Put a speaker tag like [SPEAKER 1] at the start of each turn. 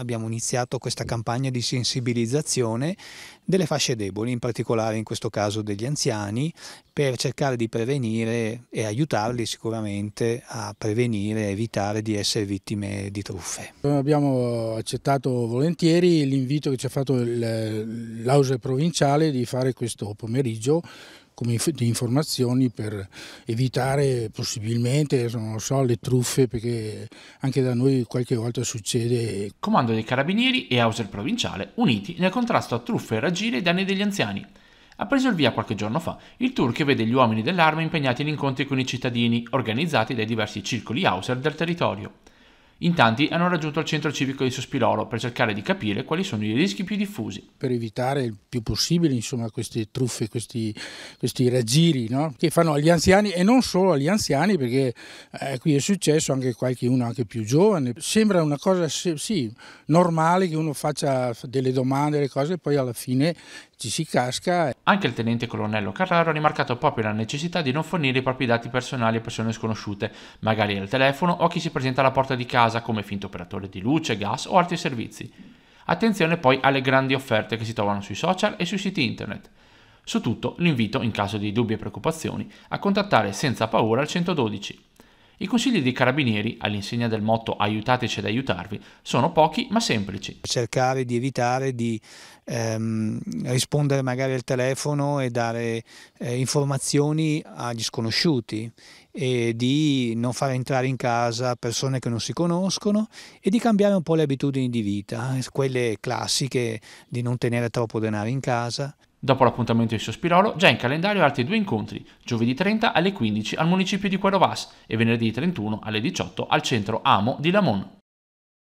[SPEAKER 1] abbiamo iniziato questa campagna di sensibilizzazione delle fasce deboli, in particolare in questo caso degli anziani, per cercare di prevenire e aiutarli sicuramente a prevenire e evitare di essere vittime di truffe.
[SPEAKER 2] Abbiamo accettato volentieri l'invito che ci ha fatto l'Ause provinciale di fare questo pomeriggio come di informazioni per evitare possibilmente so, le truffe perché anche da noi qualche volta succede. Comando
[SPEAKER 3] dei Carabinieri e Hauser Provinciale uniti nel contrasto a truffe e raggiri ai danni degli anziani ha preso il via qualche giorno fa il tour che vede gli uomini dell'arma impegnati in incontri con i cittadini, organizzati dai diversi circoli Hauser del territorio. In tanti hanno raggiunto il centro civico di Sospirolo per cercare di capire quali sono i rischi più diffusi.
[SPEAKER 2] Per evitare il più possibile insomma, queste truffe, questi, questi raggiri no? che fanno agli anziani e non solo agli anziani perché eh, qui è successo anche qualche uno anche più giovane. Sembra una cosa sì, normale che uno faccia delle domande, le cose e poi alla fine ci si casca.
[SPEAKER 3] Anche il tenente colonnello Carraro ha rimarcato proprio la necessità di non fornire i propri dati personali a persone sconosciute, magari al telefono o a chi si presenta alla porta di casa come finto operatore di luce, gas o altri servizi. Attenzione poi alle grandi offerte che si trovano sui social e sui siti internet. Su tutto l'invito, in caso di dubbi e preoccupazioni, a contattare senza paura il 112. I consigli dei carabinieri, all'insegna del motto aiutateci ad aiutarvi, sono pochi
[SPEAKER 1] ma semplici. Cercare di evitare di ehm, rispondere magari al telefono e dare eh, informazioni agli sconosciuti e di non far entrare in casa persone che non si conoscono e di cambiare un po' le abitudini di vita, eh, quelle classiche di non tenere troppo denaro in casa. Dopo
[SPEAKER 3] l'appuntamento di Sospirolo, già in calendario altri due incontri, giovedì 30 alle 15 al municipio di Querovas e venerdì 31 alle 18 al centro Amo di Lamon.